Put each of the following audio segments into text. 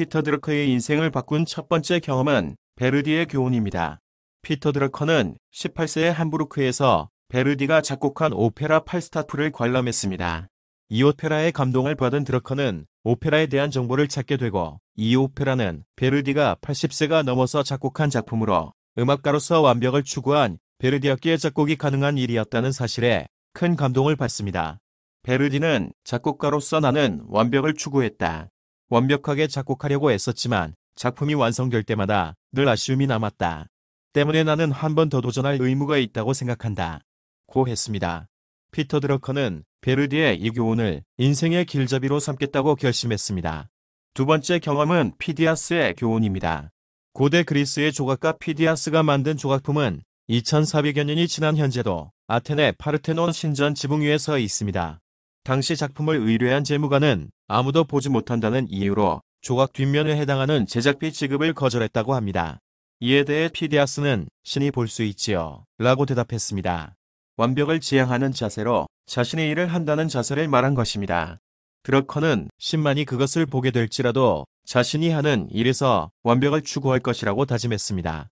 피터 드러커의 인생을 바꾼 첫 번째 경험은 베르디의 교훈입니다. 피터 드러커는 18세의 함부르크에서 베르디가 작곡한 오페라 팔스타프를 관람했습니다. 이오페라의 감동을 받은 드러커는 오페라에 대한 정보를 찾게 되고 이 오페라는 베르디가 80세가 넘어서 작곡한 작품으로 음악가로서 완벽을 추구한 베르디학계의 작곡이 가능한 일이었다는 사실에 큰 감동을 받습니다. 베르디는 작곡가로서 나는 완벽을 추구했다. 완벽하게 작곡하려고 애썼지만 작품이 완성될 때마다 늘 아쉬움이 남았다. 때문에 나는 한 번 더 도전할 의무가 있다고 생각한다. 고 했습니다. 피터 드러커는 베르디의 이 교훈을 인생의 길잡이로 삼겠다고 결심했습니다. 두 번째 경험은 피디아스의 교훈입니다. 고대 그리스의 조각가 피디아스가 만든 조각품은 2400여 년이 지난 현재도 아테네 파르테논 신전 지붕 위에 서 있습니다. 당시 작품을 의뢰한 재무관은 아무도 보지 못한다는 이유로 조각 뒷면에 해당하는 제작비 지급을 거절했다고 합니다. 이에 대해 피디아스는 신이 볼 수 있지요. 라고 대답했습니다. 완벽을 지향하는 자세로 자신의 일을 한다는 자세를 말한 것입니다. 드러커는 신만이 그것을 보게 될지라도 자신이 하는 일에서 완벽을 추구할 것이라고 다짐했습니다.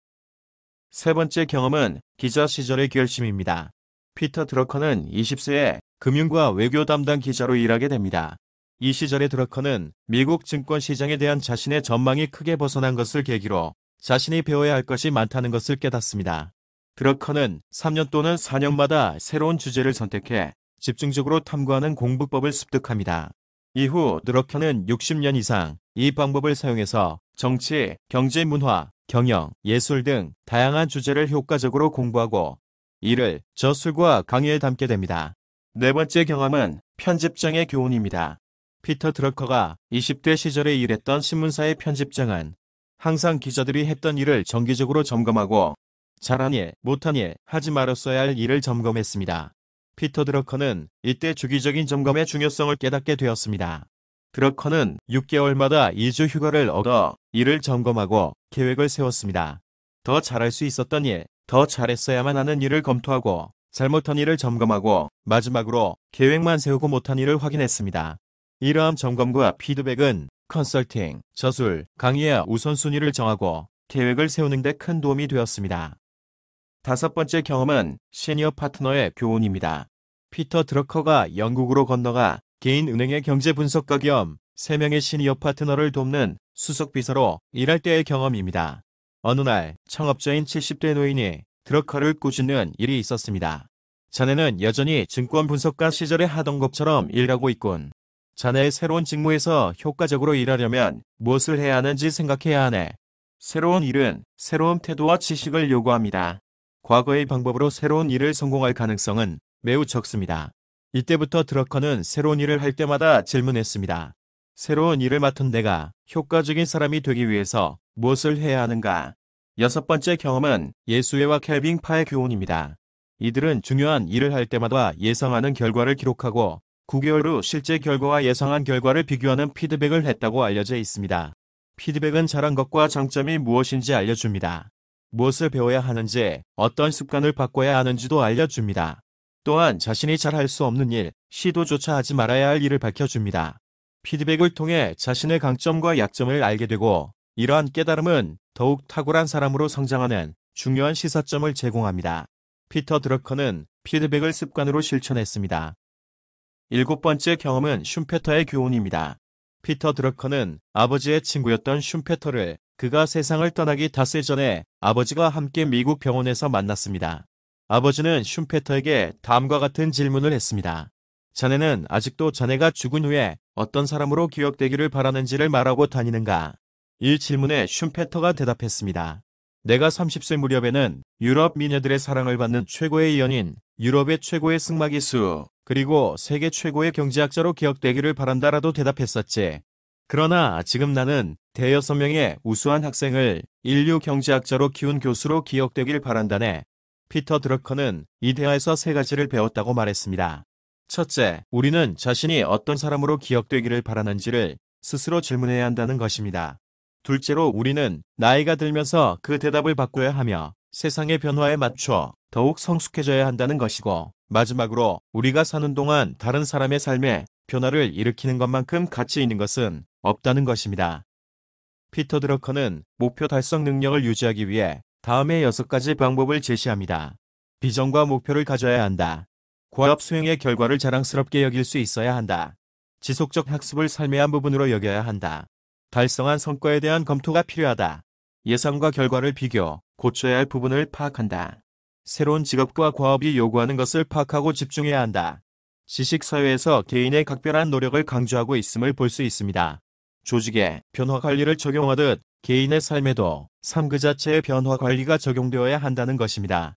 세 번째 경험은 기자 시절의 결심입니다. 피터 드러커는 20세에 금융과 외교 담당 기자로 일하게 됩니다. 이 시절의 드러커는 미국 증권 시장에 대한 자신의 전망이 크게 벗어난 것을 계기로 자신이 배워야 할 것이 많다는 것을 깨닫습니다. 드러커는 3년 또는 4년마다 새로운 주제를 선택해 집중적으로 탐구하는 공부법을 습득합니다. 이후 드러커는 60년 이상 이 방법을 사용해서 정치, 경제 문화, 경영, 예술 등 다양한 주제를 효과적으로 공부하고 이를 저술과 강의에 담게 됩니다. 네 번째 경험은 편집장의 교훈입니다. 피터 드러커가 20대 시절에 일했던 신문사의 편집장은 항상 기자들이 했던 일을 정기적으로 점검하고 잘한 일, 못한 일, 하지 말았어야 할 일을 점검했습니다. 피터 드러커는 이때 주기적인 점검의 중요성을 깨닫게 되었습니다. 드러커는 6개월마다 2주 휴가를 얻어 일을 점검하고 계획을 세웠습니다. 더 잘할 수 있었던 일, 더 잘했어야만 하는 일을 검토하고 잘못한 일을 점검하고 마지막으로 계획만 세우고 못한 일을 확인했습니다. 이러한 점검과 피드백은 컨설팅, 저술, 강의의 우선순위를 정하고 계획을 세우는 데 큰 도움이 되었습니다. 다섯 번째 경험은 시니어 파트너의 교훈입니다. 피터 드러커가 영국으로 건너가 개인 은행의 경제 분석가 겸 3명의 시니어 파트너를 돕는 수석 비서로 일할 때의 경험입니다. 어느 날 창업자인 70대 노인이 드러커를 꾸짖는 일이 있었습니다. 자네는 여전히 증권 분석가 시절에 하던 것처럼 일하고 있군. 자네의 새로운 직무에서 효과적으로 일하려면 무엇을 해야 하는지 생각해야 하네. 새로운 일은 새로운 태도와 지식을 요구합니다. 과거의 방법으로 새로운 일을 성공할 가능성은 매우 적습니다. 이때부터 드러커는 새로운 일을 할 때마다 질문했습니다. 새로운 일을 맡은 내가 효과적인 사람이 되기 위해서 무엇을 해야 하는가? 여섯 번째 경험은 예수회와 캘빙파의 교훈입니다. 이들은 중요한 일을 할 때마다 예상하는 결과를 기록하고 9개월 후 실제 결과와 예상한 결과를 비교하는 피드백을 했다고 알려져 있습니다. 피드백은 잘한 것과 장점이 무엇인지 알려줍니다. 무엇을 배워야 하는지, 어떤 습관을 바꿔야 하는지도 알려줍니다. 또한 자신이 잘할수 없는 일, 시도조차 하지 말아야 할 일을 밝혀줍니다. 피드백을 통해 자신의 강점과 약점을 알게 되고 이러한 깨달음은 더욱 탁월한 사람으로 성장하는 중요한 시사점을 제공합니다. 피터 드러커는 피드백을 습관으로 실천했습니다. 일곱 번째 경험은 슘페터의 교훈입니다. 피터 드러커는 아버지의 친구였던 슘페터를 그가 세상을 떠나기 닷새 전에 아버지가 함께 미국 병원에서 만났습니다. 아버지는 슘페터에게 다음과 같은 질문을 했습니다. 자네는 아직도 자네가 죽은 후에 어떤 사람으로 기억되기를 바라는지를 말하고 다니는가? 이 질문에 슘페터가 대답했습니다. 내가 30세 무렵에는 유럽 미녀들의 사랑을 받는 최고의 연인, 유럽의 최고의 승마기수, 그리고 세계 최고의 경제학자로 기억되기를 바란다라도 대답했었지. 그러나 지금 나는 대여섯 명의 우수한 학생을 인류 경제학자로 키운 교수로 기억되길 바란다네. 피터 드러커는 이 대화에서 세 가지를 배웠다고 말했습니다. 첫째, 우리는 자신이 어떤 사람으로 기억되기를 바라는지를 스스로 질문해야 한다는 것입니다. 둘째로 우리는 나이가 들면서 그 대답을 바꿔야 하며 세상의 변화에 맞춰 더욱 성숙해져야 한다는 것이고 마지막으로 우리가 사는 동안 다른 사람의 삶에 변화를 일으키는 것만큼 가치 있는 것은 없다는 것입니다. 피터 드러커는 목표 달성 능력을 유지하기 위해 다음의 6가지 방법을 제시합니다. 비전과 목표를 가져야 한다. 과업 수행의 결과를 자랑스럽게 여길 수 있어야 한다. 지속적 학습을 삶의 한 부분으로 여겨야 한다. 달성한 성과에 대한 검토가 필요하다. 예상과 결과를 비교, 고쳐야 할 부분을 파악한다. 새로운 직업과 과업이 요구하는 것을 파악하고 집중해야 한다. 지식사회에서 개인의 각별한 노력을 강조하고 있음을 볼 수 있습니다. 조직에 변화 관리를 적용하듯 개인의 삶에도 삶 그 자체의 변화 관리가 적용되어야 한다는 것입니다.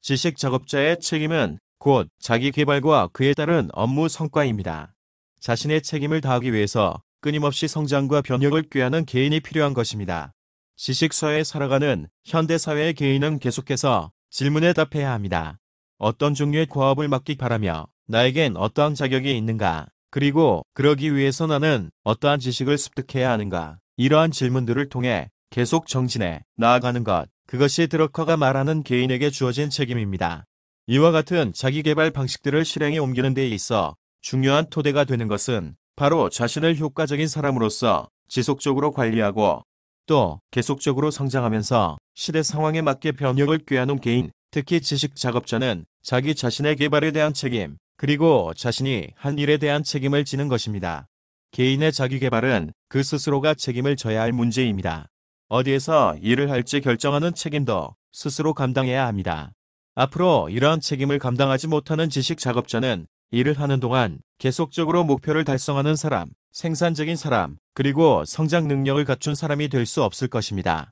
지식 작업자의 책임은 곧 자기 개발과 그에 따른 업무 성과입니다. 자신의 책임을 다하기 위해서 끊임없이 성장과 변혁을 꾀하는 개인이 필요한 것입니다. 지식사회에 살아가는 현대사회의 개인은 계속해서 질문에 답해야 합니다. 어떤 종류의 과업을 맡기 바라며 나에겐 어떠한 자격이 있는가? 그리고 그러기 위해서 나는 어떠한 지식을 습득해야 하는가? 이러한 질문들을 통해 계속 정진해 나아가는 것. 그것이 드러커가 말하는 개인에게 주어진 책임입니다. 이와 같은 자기개발 방식들을 실행에 옮기는 데 있어 중요한 토대가 되는 것은 바로 자신을 효과적인 사람으로서 지속적으로 관리하고 또 계속적으로 성장하면서 시대 상황에 맞게 변혁을 꾀하는 개인, 특히 지식 작업자는 자기 자신의 개발에 대한 책임, 그리고 자신이 한 일에 대한 책임을 지는 것입니다. 개인의 자기 개발은 그 스스로가 책임을 져야 할 문제입니다. 어디에서 일을 할지 결정하는 책임도 스스로 감당해야 합니다. 앞으로 이러한 책임을 감당하지 못하는 지식 작업자는 일을 하는 동안 계속적으로 목표를 달성하는 사람, 생산적인 사람, 그리고 성장 능력을 갖춘 사람이 될 수 없을 것입니다.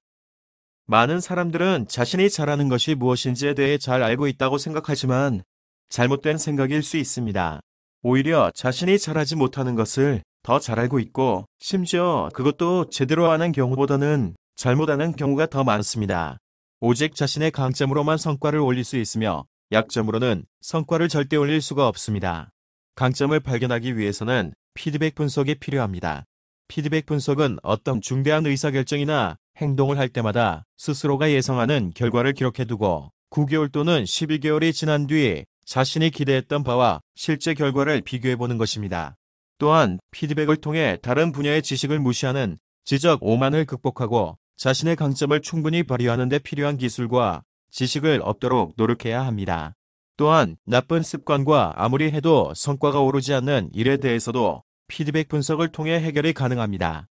많은 사람들은 자신이 잘하는 것이 무엇인지에 대해 잘 알고 있다고 생각하지만 잘못된 생각일 수 있습니다. 오히려 자신이 잘하지 못하는 것을 더 잘 알고 있고 심지어 그것도 제대로 하는 경우보다는 잘못하는 경우가 더 많습니다. 오직 자신의 강점으로만 성과를 올릴 수 있으며 약점으로는 성과를 절대 올릴 수가 없습니다. 강점을 발견하기 위해서는 피드백 분석이 필요합니다. 피드백 분석은 어떤 중대한 의사결정이나 행동을 할 때마다 스스로가 예상하는 결과를 기록해두고 9개월 또는 12개월이 지난 뒤 자신이 기대했던 바와 실제 결과를 비교해보는 것입니다. 또한 피드백을 통해 다른 분야의 지식을 무시하는 지적 오만을 극복하고 자신의 강점을 충분히 발휘하는 데 필요한 기술과 지식을 얻도록 노력해야 합니다. 또한 나쁜 습관과 아무리 해도 성과가 오르지 않는 일에 대해서도 피드백 분석을 통해 해결이 가능합니다.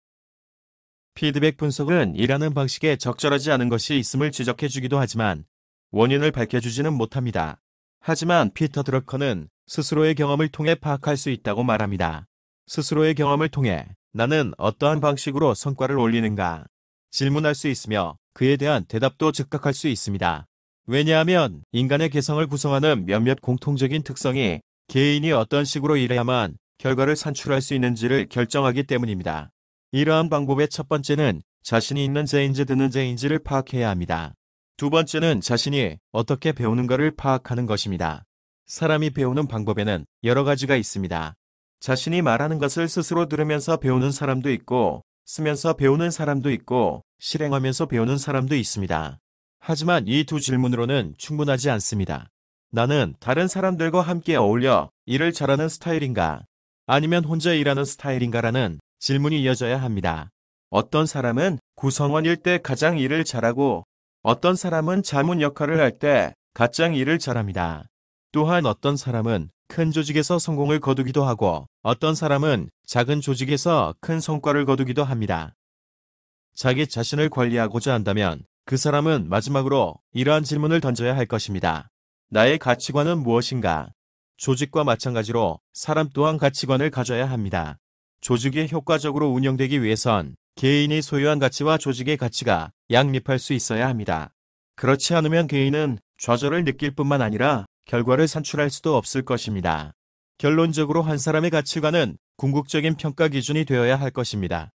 피드백 분석은 일하는 방식에 적절하지 않은 것이 있음을 지적해 주기도 하지만 원인을 밝혀주지는 못합니다. 하지만 피터 드러커는 스스로의 경험을 통해 파악할 수 있다고 말합니다. 스스로의 경험을 통해 나는 어떠한 방식으로 성과를 올리는가 질문할 수 있으며 그에 대한 대답도 즉각할 수 있습니다. 왜냐하면 인간의 개성을 구성하는 몇몇 공통적인 특성이 개인이 어떤 식으로 일해야만 결과를 산출할 수 있는지를 결정하기 때문입니다. 이러한 방법의 첫 번째는 자신이 있는 재인지 드는 재인지를 파악해야 합니다. 두 번째는 자신이 어떻게 배우는가를 파악하는 것입니다. 사람이 배우는 방법에는 여러 가지가 있습니다. 자신이 말하는 것을 스스로 들으면서 배우는 사람도 있고 쓰면서 배우는 사람도 있고 실행하면서 배우는 사람도 있습니다. 하지만 이 두 질문으로는 충분하지 않습니다. 나는 다른 사람들과 함께 어울려 일을 잘하는 스타일인가? 아니면 혼자 일하는 스타일인가라는 질문이 이어져야 합니다. 어떤 사람은 구성원일 때 가장 일을 잘하고 어떤 사람은 자문 역할을 할 때 가장 일을 잘합니다. 또한 어떤 사람은 큰 조직에서 성공을 거두기도 하고 어떤 사람은 작은 조직에서 큰 성과를 거두기도 합니다. 자기 자신을 관리하고자 한다면 그 사람은 마지막으로 이러한 질문을 던져야 할 것입니다. 나의 가치관은 무엇인가? 조직과 마찬가지로 사람 또한 가치관을 가져야 합니다. 조직이 효과적으로 운영되기 위해선 개인이 소유한 가치와 조직의 가치가 양립할 수 있어야 합니다. 그렇지 않으면 개인은 좌절을 느낄 뿐만 아니라 결과를 산출할 수도 없을 것입니다. 결론적으로 한 사람의 가치관은 궁극적인 평가 기준이 되어야 할 것입니다.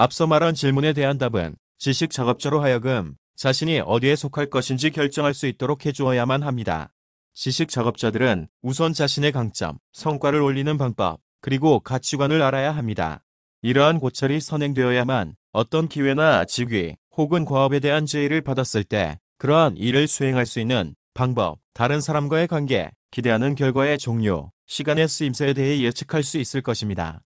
앞서 말한 질문에 대한 답은 지식 작업자로 하여금 자신이 어디에 속할 것인지 결정할 수 있도록 해주어야만 합니다. 지식 작업자들은 우선 자신의 강점, 성과를 올리는 방법, 그리고 가치관을 알아야 합니다. 이러한 고찰이 선행되어야만 어떤 기회나 직위 혹은 과업에 대한 제의를 받았을 때 그러한 일을 수행할 수 있는 방법, 다른 사람과의 관계, 기대하는 결과의 종류, 시간의 쓰임새에 대해 예측할 수 있을 것입니다.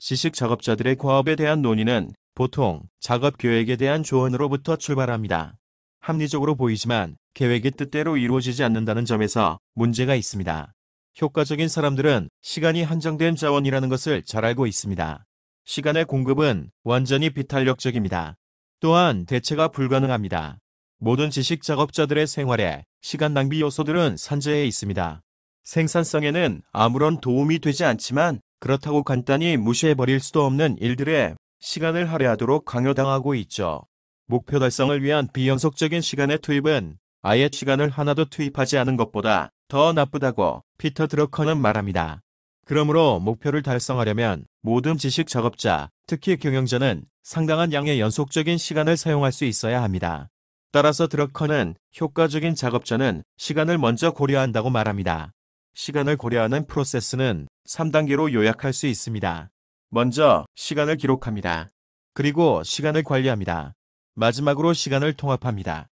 지식 작업자들의 과업에 대한 논의는 보통 작업 계획에 대한 조언으로부터 출발합니다. 합리적으로 보이지만 계획이 뜻대로 이루어지지 않는다는 점에서 문제가 있습니다. 효과적인 사람들은 시간이 한정된 자원이라는 것을 잘 알고 있습니다. 시간의 공급은 완전히 비탄력적입니다. 또한 대체가 불가능합니다. 모든 지식 작업자들의 생활에 시간 낭비 요소들은 산재해 있습니다. 생산성에는 아무런 도움이 되지 않지만 그렇다고 간단히 무시해버릴 수도 없는 일들에 시간을 할애하도록 강요당하고 있죠. 목표 달성을 위한 비연속적인 시간의 투입은 아예 시간을 하나도 투입하지 않은 것보다 더 나쁘다고 피터 드러커는 말합니다. 그러므로 목표를 달성하려면 모든 지식 작업자, 특히 경영자는 상당한 양의 연속적인 시간을 사용할 수 있어야 합니다. 따라서 드러커는 효과적인 작업자는 시간을 먼저 고려한다고 말합니다. 시간을 고려하는 프로세스는 3단계로 요약할 수 있습니다. 먼저 시간을 기록합니다. 그리고 시간을 관리합니다. 마지막으로 시간을 통합합니다.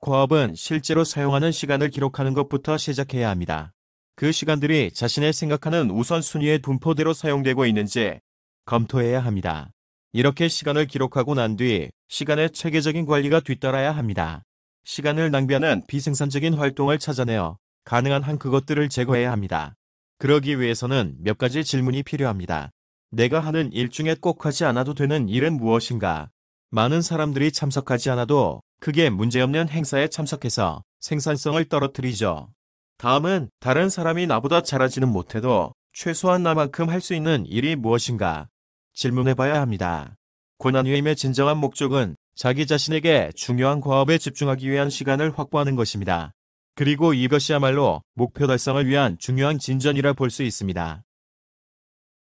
코업은 실제로 사용하는 시간을 기록하는 것부터 시작해야 합니다. 그 시간들이 자신의 생각하는 우선순위의 분포대로 사용되고 있는지 검토해야 합니다. 이렇게 시간을 기록하고 난 뒤 시간의 체계적인 관리가 뒤따라야 합니다. 시간을 낭비하는 비생산적인 활동을 찾아내어 가능한 한 그것들을 제거해야 합니다. 그러기 위해서는 몇 가지 질문이 필요합니다. 내가 하는 일 중에 꼭 하지 않아도 되는 일은 무엇인가? 많은 사람들이 참석하지 않아도 크게 문제없는 행사에 참석해서 생산성을 떨어뜨리죠. 다음은 다른 사람이 나보다 잘하지는 못해도 최소한 나만큼 할 수 있는 일이 무엇인가? 질문해봐야 합니다. 고난위임의 진정한 목적은 자기 자신에게 중요한 과업에 집중하기 위한 시간을 확보하는 것입니다. 그리고 이것이야말로 목표 달성을 위한 중요한 진전이라 볼 수 있습니다.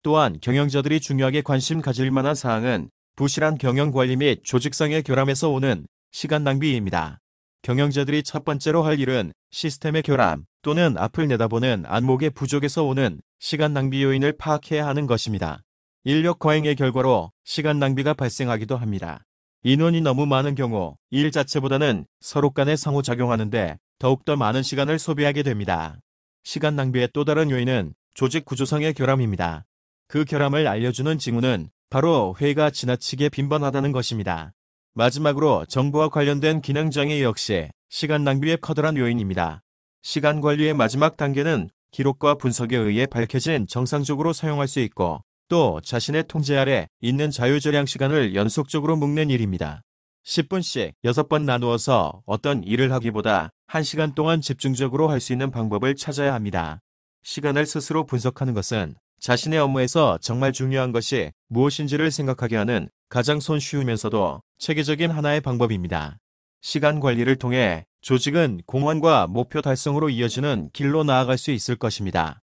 또한 경영자들이 중요하게 관심 가질 만한 사항은 부실한 경영 관리 및 조직성의 결함에서 오는 시간 낭비입니다. 경영자들이 첫 번째로 할 일은 시스템의 결함 또는 앞을 내다보는 안목의 부족에서 오는 시간 낭비 요인을 파악해야 하는 것입니다. 인력 과잉의 결과로 시간 낭비가 발생하기도 합니다. 인원이 너무 많은 경우 일 자체보다는 서로 간에 상호작용하는데 더욱더 많은 시간을 소비하게 됩니다. 시간 낭비의 또 다른 요인은 조직 구조성의 결함입니다. 그 결함을 알려주는 징후는 바로 회의가 지나치게 빈번하다는 것입니다. 마지막으로 정보와 관련된 기능장애 역시 시간 낭비의 커다란 요인입니다. 시간 관리의 마지막 단계는 기록과 분석에 의해 밝혀진 정상적으로 사용할 수 있고 또 자신의 통제 아래 있는 자유절약 시간을 연속적으로 묶는 일입니다. 10분씩 6번 나누어서 어떤 일을 하기보다 1시간 동안 집중적으로 할 수 있는 방법을 찾아야 합니다. 시간을 스스로 분석하는 것은 자신의 업무에서 정말 중요한 것이 무엇인지를 생각하게 하는 가장 손쉬우면서도 체계적인 하나의 방법입니다. 시간 관리를 통해 조직은 공헌과 목표 달성으로 이어지는 길로 나아갈 수 있을 것입니다.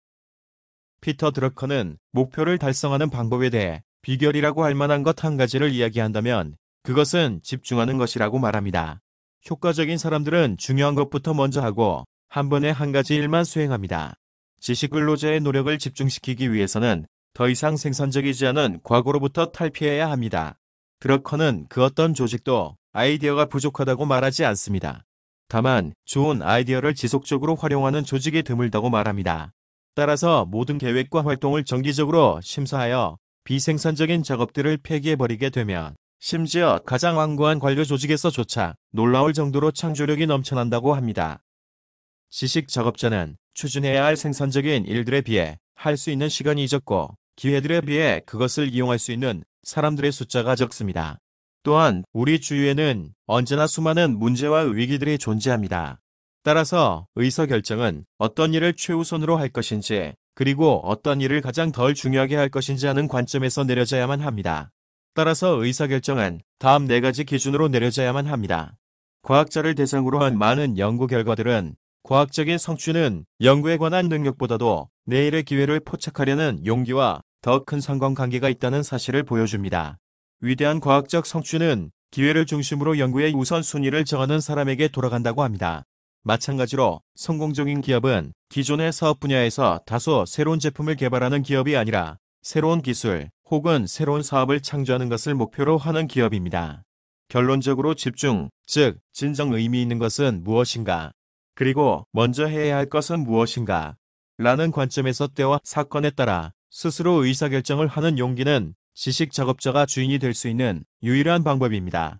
피터 드러커는 목표를 달성하는 방법에 대해 비결이라고 할 만한 것 한 가지를 이야기한다면 그것은 집중하는 것이라고 말합니다. 효과적인 사람들은 중요한 것부터 먼저 하고 한 번에 한 가지 일만 수행합니다. 지식 근로자의 노력을 집중시키기 위해서는 더 이상 생산적이지 않은 과거로부터 탈피해야 합니다. 드러커는 그 어떤 조직도 아이디어가 부족하다고 말하지 않습니다. 다만 좋은 아이디어를 지속적으로 활용하는 조직이 드물다고 말합니다. 따라서 모든 계획과 활동을 정기적으로 심사하여 비생산적인 작업들을 폐기해버리게 되면 심지어 가장 완고한 관료 조직에서조차 놀라울 정도로 창조력이 넘쳐난다고 합니다. 지식 작업자는 추진해야 할 생산적인 일들에 비해 할 수 있는 시간이 적고 기회들에 비해 그것을 이용할 수 있는 사람들의 숫자가 적습니다. 또한 우리 주위에는 언제나 수많은 문제와 위기들이 존재합니다. 따라서 의사결정은 어떤 일을 최우선으로 할 것인지 그리고 어떤 일을 가장 덜 중요하게 할 것인지 하는 관점에서 내려져야만 합니다. 따라서 의사결정은 다음 네 가지 기준으로 내려져야만 합니다. 과학자를 대상으로 한 많은 연구 결과들은 과학적인 성취는 연구에 관한 능력보다도 내일의 기회를 포착하려는 용기와 더 큰 상관관계가 있다는 사실을 보여줍니다. 위대한 과학적 성취는 기회를 중심으로 연구의 우선순위를 정하는 사람에게 돌아간다고 합니다. 마찬가지로 성공적인 기업은 기존의 사업 분야에서 다소 새로운 제품을 개발하는 기업이 아니라 새로운 기술 혹은 새로운 사업을 창조하는 것을 목표로 하는 기업입니다. 결론적으로 집중, 즉 진정 의미 있는 것은 무엇인가? 그리고 먼저 해야 할 것은 무엇인가? 라는 관점에서 때와 사건에 따라 스스로 의사결정을 하는 용기는 지식 작업자가 주인이 될 수 있는 유일한 방법입니다.